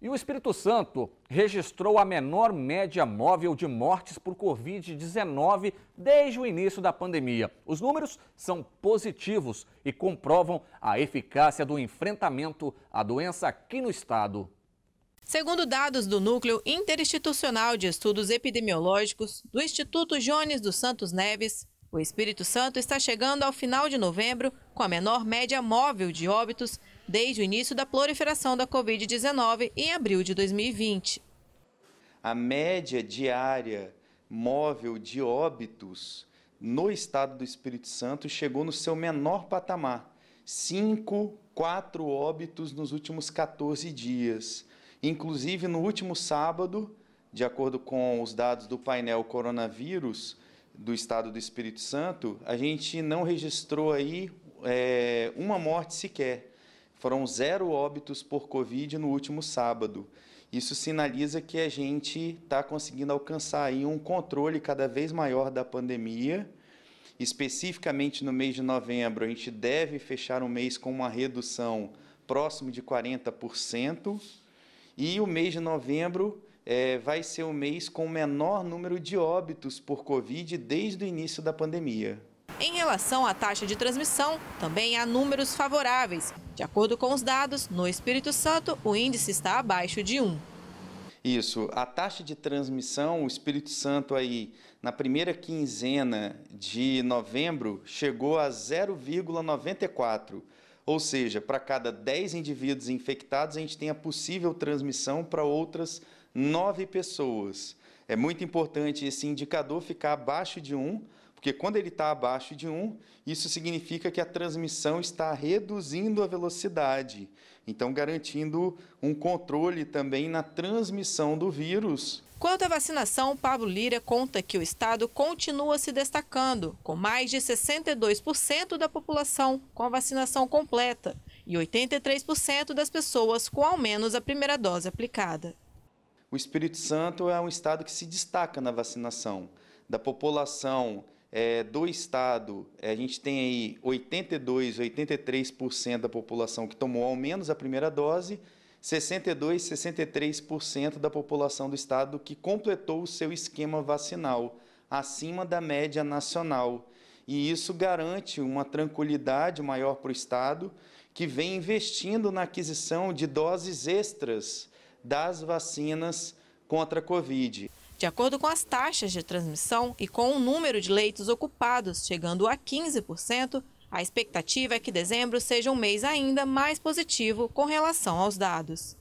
E o Espírito Santo registrou a menor média móvel de mortes por Covid-19 desde o início da pandemia. Os números são positivos e comprovam a eficácia do enfrentamento à doença aqui no estado. Segundo dados do Núcleo Interinstitucional de Estudos Epidemiológicos do Instituto Jones dos Santos Neves, o Espírito Santo está chegando ao final de novembro com a menor média móvel de óbitos desde o início da proliferação da Covid-19 em abril de 2020. A média diária móvel de óbitos no estado do Espírito Santo chegou no seu menor patamar, 5, 4 óbitos nos últimos 14 dias. Inclusive, no último sábado, de acordo com os dados do painel coronavírus do estado do Espírito Santo, a gente não registrou aí é, uma morte sequer. Foram zero óbitos por Covid no último sábado. Isso sinaliza que a gente está conseguindo alcançar aí um controle cada vez maior da pandemia. Especificamente no mês de novembro, a gente deve fechar o mês com uma redução próximo de 40%. E o mês de novembro é, vai ser o mês com o menor número de óbitos por Covid desde o início da pandemia. Em relação à taxa de transmissão, também há números favoráveis. De acordo com os dados, no Espírito Santo, o índice está abaixo de 1. Isso, a taxa de transmissão, o Espírito Santo aí, na primeira quinzena de novembro, chegou a 0,94. Ou seja, para cada 10 indivíduos infectados, a gente tem a possível transmissão para outras 9 pessoas. É muito importante esse indicador ficar abaixo de 1 porque quando ele está abaixo de 1, isso significa que a transmissão está reduzindo a velocidade, então garantindo um controle também na transmissão do vírus. Quanto à vacinação, Pablo Lira conta que o estado continua se destacando, com mais de 62% da população com a vacinação completa e 83% das pessoas com ao menos a primeira dose aplicada. O Espírito Santo é um estado que se destaca na vacinação da população é, do Estado, é, a gente tem aí 82, 83% da população que tomou ao menos a primeira dose, 62, 63% da população do Estado que completou o seu esquema vacinal, acima da média nacional. E isso garante uma tranquilidade maior para o Estado, que vem investindo na aquisição de doses extras das vacinas contra a Covid de acordo com as taxas de transmissão e com o número de leitos ocupados chegando a 15%, a expectativa é que dezembro seja um mês ainda mais positivo com relação aos dados.